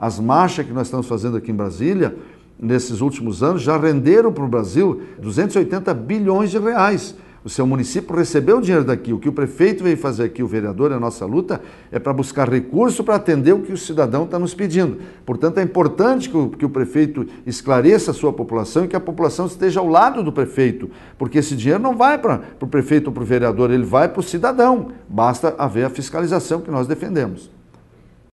As marchas que nós estamos fazendo aqui em Brasília, nesses últimos anos, já renderam para o Brasil 280 bilhões de reais. O seu município recebeu o dinheiro daqui. O que o prefeito veio fazer aqui, o vereador, é a nossa luta, é para buscar recurso para atender o que o cidadão está nos pedindo. Portanto, é importante que o, que o prefeito esclareça a sua população e que a população esteja ao lado do prefeito, porque esse dinheiro não vai para o prefeito ou para o vereador, ele vai para o cidadão. Basta haver a fiscalização que nós defendemos.